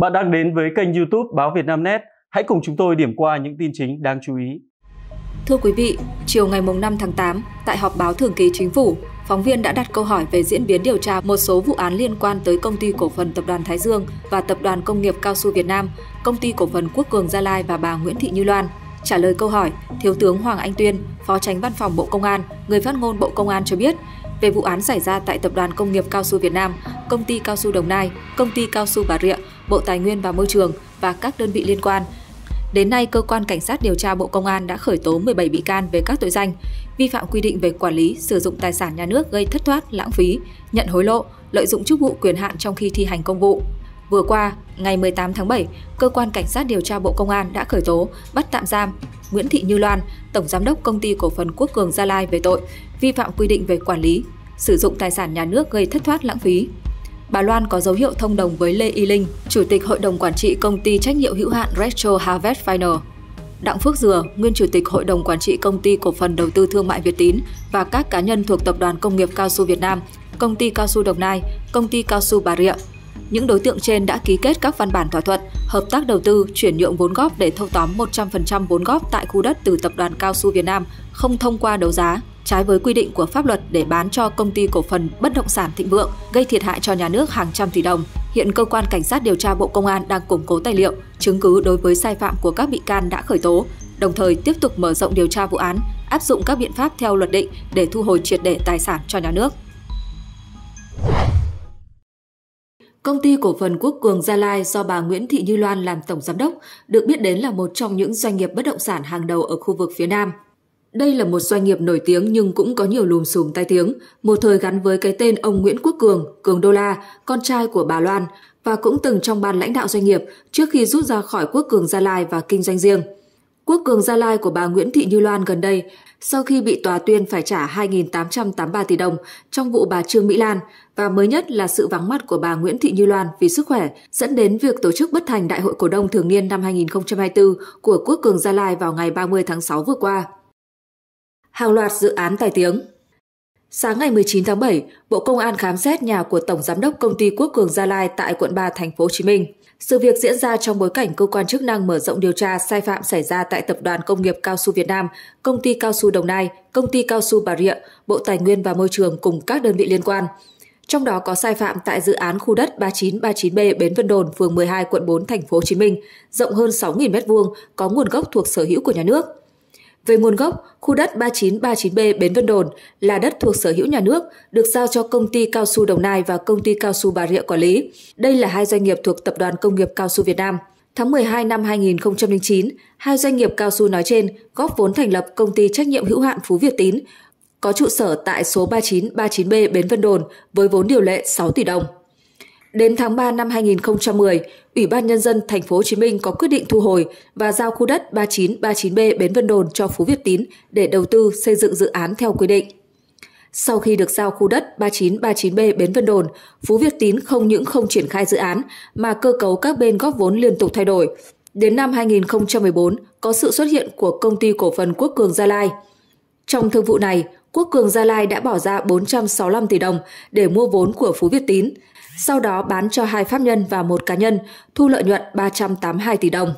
Bạn đang đến với kênh YouTube Báo Việt Nam Net Hãy cùng chúng tôi điểm qua những tin chính đáng chú ý. Thưa quý vị, chiều ngày 5 tháng 8, tại họp báo thường kỳ chính phủ, phóng viên đã đặt câu hỏi về diễn biến điều tra một số vụ án liên quan tới công ty cổ phần tập đoàn Thái Dương và tập đoàn công nghiệp cao su Việt Nam, công ty cổ phần Quốc Cường Gia Lai và bà Nguyễn Thị Như Loan. Trả lời câu hỏi, Thiếu tướng Hoàng Anh Tuyên, Phó Tránh Văn phòng Bộ Công an, người phát ngôn Bộ Công an cho biết, về vụ án xảy ra tại Tập đoàn Công nghiệp Cao su Việt Nam, Công ty Cao su Đồng Nai, Công ty Cao su Bà Rịa, Bộ Tài nguyên và Môi trường và các đơn vị liên quan. Đến nay, cơ quan cảnh sát điều tra Bộ Công an đã khởi tố 17 bị can về các tội danh vi phạm quy định về quản lý, sử dụng tài sản nhà nước gây thất thoát, lãng phí, nhận hối lộ, lợi dụng chức vụ quyền hạn trong khi thi hành công vụ. Vừa qua, ngày 18 tháng 7, cơ quan cảnh sát điều tra Bộ Công an đã khởi tố, bắt tạm giam Nguyễn Thị Như Loan, tổng giám đốc công ty cổ phần Quốc Cường Gia Lai về tội vi phạm quy định về quản lý, sử dụng tài sản nhà nước gây thất thoát lãng phí. Bà Loan có dấu hiệu thông đồng với Lê Y Linh, chủ tịch hội đồng quản trị công ty trách nhiệm hữu hạn Retro Harvest Final. Đặng Phước Dừa, nguyên chủ tịch hội đồng quản trị công ty cổ phần đầu tư thương mại Việt Tín và các cá nhân thuộc tập đoàn công nghiệp cao su Việt Nam, công ty cao su Đồng Nai, công ty cao su Bà Rịa, những đối tượng trên đã ký kết các văn bản thỏa thuận, hợp tác đầu tư, chuyển nhượng vốn góp để thâu tóm 100% vốn góp tại khu đất từ Tập đoàn Cao su Việt Nam không thông qua đấu giá, trái với quy định của pháp luật để bán cho công ty cổ phần bất động sản Thịnh Vượng, gây thiệt hại cho nhà nước hàng trăm tỷ đồng. Hiện cơ quan cảnh sát điều tra Bộ Công an đang củng cố tài liệu, chứng cứ đối với sai phạm của các bị can đã khởi tố, đồng thời tiếp tục mở rộng điều tra vụ án, áp dụng các biện pháp theo luật định để thu hồi triệt để tài sản cho nhà nước. Công ty cổ phần Quốc Cường Gia Lai do bà Nguyễn Thị Như Loan làm tổng giám đốc, được biết đến là một trong những doanh nghiệp bất động sản hàng đầu ở khu vực phía Nam. Đây là một doanh nghiệp nổi tiếng nhưng cũng có nhiều lùm xùm tai tiếng, một thời gắn với cái tên ông Nguyễn Quốc Cường, Cường Đô La, con trai của bà Loan, và cũng từng trong ban lãnh đạo doanh nghiệp trước khi rút ra khỏi Quốc Cường Gia Lai và kinh doanh riêng. Quốc cường Gia Lai của bà Nguyễn Thị Như Loan gần đây, sau khi bị tòa tuyên phải trả 2.883 tỷ đồng trong vụ bà Trương Mỹ Lan và mới nhất là sự vắng mặt của bà Nguyễn Thị Như Loan vì sức khỏe dẫn đến việc tổ chức bất thành Đại hội Cổ đông Thường niên năm 2024 của Quốc cường Gia Lai vào ngày 30 tháng 6 vừa qua. Hàng loạt dự án tài tiếng Sáng ngày 19 tháng 7, Bộ Công an khám xét nhà của Tổng Giám đốc Công ty Quốc cường Gia Lai tại quận 3 thành phố Hồ Chí Minh. Sự việc diễn ra trong bối cảnh cơ quan chức năng mở rộng điều tra sai phạm xảy ra tại Tập đoàn Công nghiệp Cao su Việt Nam, Công ty Cao su Đồng Nai, Công ty Cao su Bà Rịa, Bộ Tài nguyên và Môi trường cùng các đơn vị liên quan. Trong đó có sai phạm tại dự án khu đất 3939B Bến Vân Đồn, phường 12, quận 4, thành phố Hồ Chí Minh, rộng hơn 6.000 m2, có nguồn gốc thuộc sở hữu của nhà nước. Về nguồn gốc, khu đất 3939B Bến Vân Đồn là đất thuộc sở hữu nhà nước, được giao cho công ty cao su Đồng Nai và công ty cao su Bà Rịa quản lý. Đây là hai doanh nghiệp thuộc Tập đoàn Công nghiệp Cao su Việt Nam. Tháng 12 năm 2009, hai doanh nghiệp cao su nói trên góp vốn thành lập công ty trách nhiệm hữu hạn Phú Việt Tín, có trụ sở tại số 39399B Bến Vân Đồn với vốn điều lệ 6 tỷ đồng. Đến tháng 3 năm 2010, Ủy ban nhân dân thành phố Hồ Chí Minh có quyết định thu hồi và giao khu đất 3939B Bến Vân Đồn cho Phú Việt Tín để đầu tư xây dựng dự án theo quy định. Sau khi được giao khu đất 3939B Bến Vân Đồn, Phú Việt Tín không những không triển khai dự án mà cơ cấu các bên góp vốn liên tục thay đổi. Đến năm 2014, có sự xuất hiện của công ty cổ phần Quốc Cường Gia Lai. Trong thương vụ này, Quốc Cường Gia Lai đã bỏ ra 465 tỷ đồng để mua vốn của Phú Việt Tín, sau đó bán cho hai pháp nhân và một cá nhân, thu lợi nhuận 382 tỷ đồng.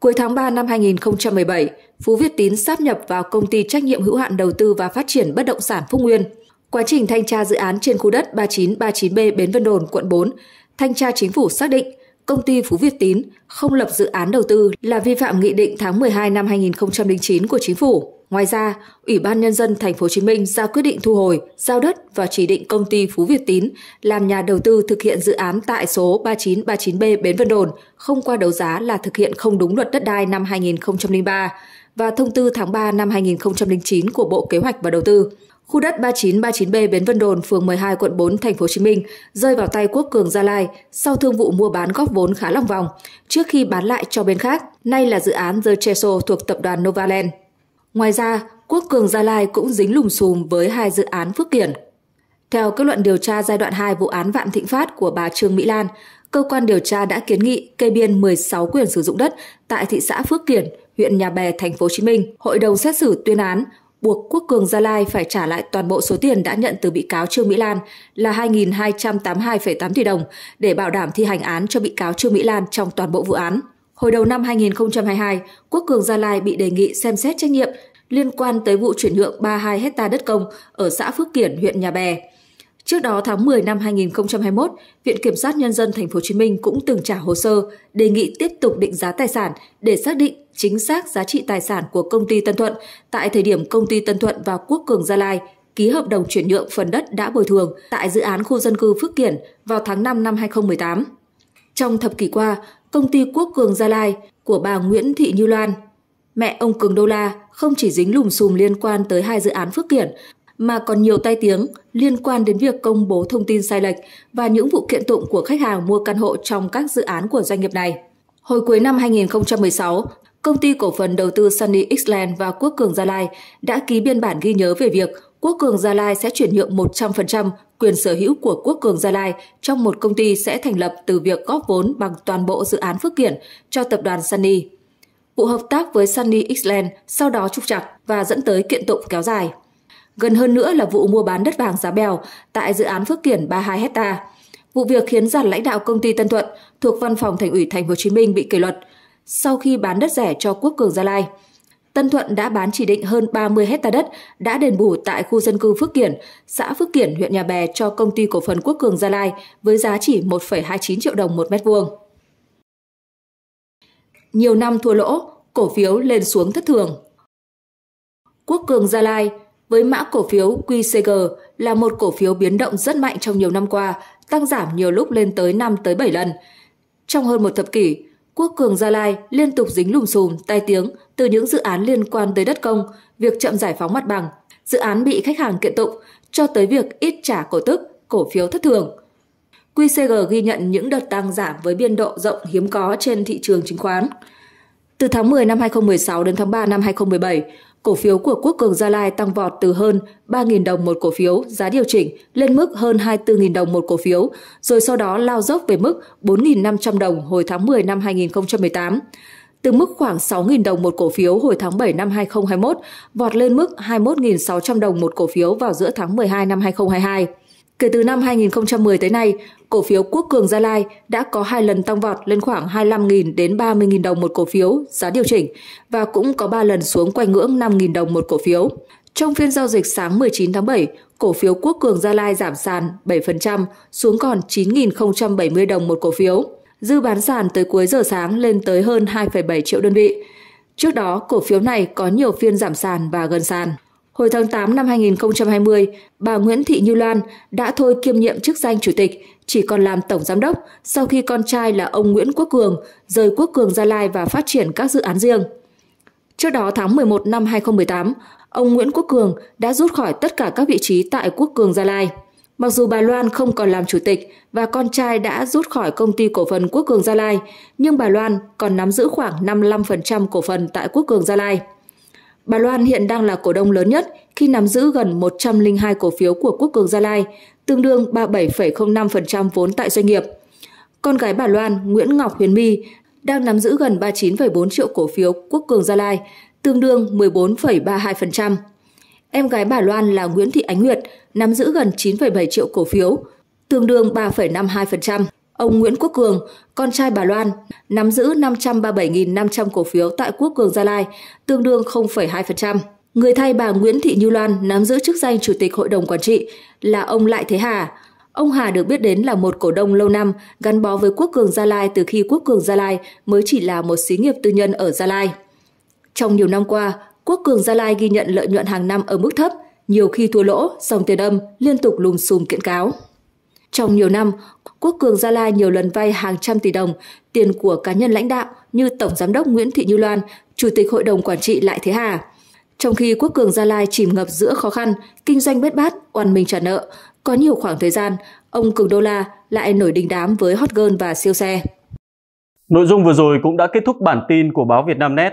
Cuối tháng 3 năm 2017, Phú Việt Tín sáp nhập vào công ty trách nhiệm hữu hạn đầu tư và phát triển bất động sản Phúc Nguyên. Quá trình thanh tra dự án trên khu đất 3939B Bến Vân Đồn, quận 4, thanh tra chính phủ xác định công ty Phú Việt Tín không lập dự án đầu tư là vi phạm nghị định tháng 12 năm 2009 của chính phủ. Ngoài ra, Ủy ban nhân dân thành phố Hồ Chí Minh ra quyết định thu hồi, giao đất và chỉ định công ty Phú Việt Tín làm nhà đầu tư thực hiện dự án tại số 3939B Bến Vân Đồn không qua đấu giá là thực hiện không đúng luật đất đai năm 2003 và thông tư tháng 3 năm 2009 của Bộ Kế hoạch và Đầu tư. Khu đất 3939B Bến Vân Đồn, phường 12, quận 4, thành phố Hồ Chí Minh rơi vào tay Quốc Cường Gia Lai sau thương vụ mua bán góp vốn khá lòng vòng trước khi bán lại cho bên khác. Nay là dự án The Cheso thuộc tập đoàn Novaland. Ngoài ra, Quốc Cường Gia Lai cũng dính lùm xùm với hai dự án Phước Kiển. Theo kết luận điều tra giai đoạn 2 vụ án Vạn Thịnh Phát của bà Trương Mỹ Lan, cơ quan điều tra đã kiến nghị kê biên 16 quyền sử dụng đất tại thị xã Phước Kiển, huyện Nhà Bè, thành phố Hồ Chí Minh. Hội đồng xét xử tuyên án buộc Quốc Cường Gia Lai phải trả lại toàn bộ số tiền đã nhận từ bị cáo Trương Mỹ Lan là 2.282,8 tỷ đồng để bảo đảm thi hành án cho bị cáo Trương Mỹ Lan trong toàn bộ vụ án. Hồi đầu năm 2022, Quốc Cường Gia Lai bị đề nghị xem xét trách nhiệm liên quan tới vụ chuyển nhượng 32 hecta đất công ở xã Phước Kiển, huyện Nhà Bè. Trước đó tháng 10 năm 2021, Viện Kiểm sát Nhân dân Thành phố Hồ Chí Minh cũng từng trả hồ sơ đề nghị tiếp tục định giá tài sản để xác định chính xác giá trị tài sản của công ty Tân Thuận tại thời điểm công ty Tân Thuận và Quốc Cường Gia Lai ký hợp đồng chuyển nhượng phần đất đã bồi thường tại dự án khu dân cư Phước Kiển vào tháng 5 năm 2018. Trong thập kỷ qua, công ty Quốc Cường Gia Lai của bà Nguyễn Thị Như Loan. Mẹ ông Cường Đô La không chỉ dính lùm xùm liên quan tới hai dự án Phước Kiển mà còn nhiều tai tiếng liên quan đến việc công bố thông tin sai lệch và những vụ kiện tụng của khách hàng mua căn hộ trong các dự án của doanh nghiệp này. Hồi cuối năm 2016, công ty cổ phần đầu tư Sunny Xland và Quốc Cường Gia Lai đã ký biên bản ghi nhớ về việc Quốc Cường Gia Lai sẽ chuyển nhượng 100% quyền sở hữu của Quốc Cường Gia Lai trong một công ty sẽ thành lập từ việc góp vốn bằng toàn bộ dự án Phước Kiển cho tập đoàn Sunny. Vụ hợp tác với Sunny island sau đó trục chặt và dẫn tới kiện tụng kéo dài. Gần hơn nữa là vụ mua bán đất vàng giá bèo tại dự án Phước Kiển 32 hecta. Vụ việc khiến giàn lãnh đạo công ty Tân Thuận thuộc văn phòng Thành ủy Thành phố Hồ Chí Minh bị kỷ luật sau khi bán đất rẻ cho Quốc Cường Gia Lai. Tân Thuận đã bán chỉ định hơn 30 hecta đất đã đền bù tại khu dân cư Phước Kiển, xã Phước Kiển, huyện Nhà Bè cho công ty cổ phần Quốc Cường Gia Lai với giá chỉ 1,29 triệu đồng một mét vuông. Nhiều năm thua lỗ, cổ phiếu lên xuống thất thường. Quốc Cường Gia Lai với mã cổ phiếu QCG là một cổ phiếu biến động rất mạnh trong nhiều năm qua, tăng giảm nhiều lúc lên tới 5 tới 7 lần. Trong hơn một thập kỷ, Quốc Cường Gia Lai liên tục dính lùm xùm, tai tiếng – từ những dự án liên quan tới đất công, việc chậm giải phóng mặt bằng, dự án bị khách hàng kiện tụng cho tới việc ít trả cổ tức, cổ phiếu thất thường. QCG ghi nhận những đợt tăng giảm với biên độ rộng hiếm có trên thị trường chứng khoán. Từ tháng 10 năm 2016 đến tháng 3 năm 2017, cổ phiếu của Quốc Cường Gia Lai tăng vọt từ hơn 3.000 đồng một cổ phiếu giá điều chỉnh lên mức hơn 24.000 đồng một cổ phiếu, rồi sau đó lao dốc về mức 4.500 đồng hồi tháng 10 năm 2018 từ mức khoảng 6.000 đồng một cổ phiếu hồi tháng 7 năm 2021 vọt lên mức 21.600 đồng một cổ phiếu vào giữa tháng 12 năm 2022. Kể từ năm 2010 tới nay, cổ phiếu Quốc Cường Gia Lai đã có hai lần tăng vọt lên khoảng 25.000 đến 30.000 đồng một cổ phiếu giá điều chỉnh và cũng có 3 lần xuống quanh ngưỡng 5.000 đồng một cổ phiếu. Trong phiên giao dịch sáng 19 tháng 7, cổ phiếu Quốc Cường Gia Lai giảm sàn 7% xuống còn 9.070 đồng một cổ phiếu dư bán sàn tới cuối giờ sáng lên tới hơn 2,7 triệu đơn vị. Trước đó, cổ phiếu này có nhiều phiên giảm sàn và gần sàn. Hồi tháng 8 năm 2020, bà Nguyễn Thị Như Loan đã thôi kiêm nhiệm chức danh chủ tịch, chỉ còn làm tổng giám đốc sau khi con trai là ông Nguyễn Quốc Cường rời Quốc Cường Gia Lai và phát triển các dự án riêng. Trước đó tháng 11 năm 2018, ông Nguyễn Quốc Cường đã rút khỏi tất cả các vị trí tại Quốc Cường Gia Lai. Mặc dù bà Loan không còn làm chủ tịch và con trai đã rút khỏi công ty cổ phần Quốc Cường Gia Lai, nhưng bà Loan còn nắm giữ khoảng 55% cổ phần tại Quốc Cường Gia Lai. Bà Loan hiện đang là cổ đông lớn nhất khi nắm giữ gần 102 cổ phiếu của Quốc Cường Gia Lai, tương đương 37,05% vốn tại doanh nghiệp. Con gái bà Loan, Nguyễn Ngọc Huyền My, đang nắm giữ gần 39,4 triệu cổ phiếu Quốc Cường Gia Lai, tương đương 14,32% em gái bà Loan là Nguyễn Thị Ánh Nguyệt nắm giữ gần 9,7 triệu cổ phiếu, tương đương 3,52%. Ông Nguyễn Quốc Cường, con trai bà Loan, nắm giữ 537.500 cổ phiếu tại Quốc Cường Gia Lai, tương đương 0,2%. Người thay bà Nguyễn Thị Như Loan nắm giữ chức danh Chủ tịch Hội đồng Quản trị là ông Lại Thế Hà. Ông Hà được biết đến là một cổ đông lâu năm gắn bó với Quốc Cường Gia Lai từ khi Quốc Cường Gia Lai mới chỉ là một xí nghiệp tư nhân ở Gia Lai. Trong nhiều năm qua, Quốc Cường Gia Lai ghi nhận lợi nhuận hàng năm ở mức thấp, nhiều khi thua lỗ, dòng tiền âm liên tục lùm xùm kiện cáo. Trong nhiều năm, Quốc Cường Gia Lai nhiều lần vay hàng trăm tỷ đồng, tiền của cá nhân lãnh đạo như Tổng Giám đốc Nguyễn Thị Như Loan, Chủ tịch Hội đồng Quản trị Lại Thế Hà. Trong khi Quốc Cường Gia Lai chìm ngập giữa khó khăn, kinh doanh bết bát, oan mình trả nợ, có nhiều khoảng thời gian, ông Cường Đô La lại nổi đình đám với hot girl và siêu xe. Nội dung vừa rồi cũng đã kết thúc bản tin của báo Việt Nam Net.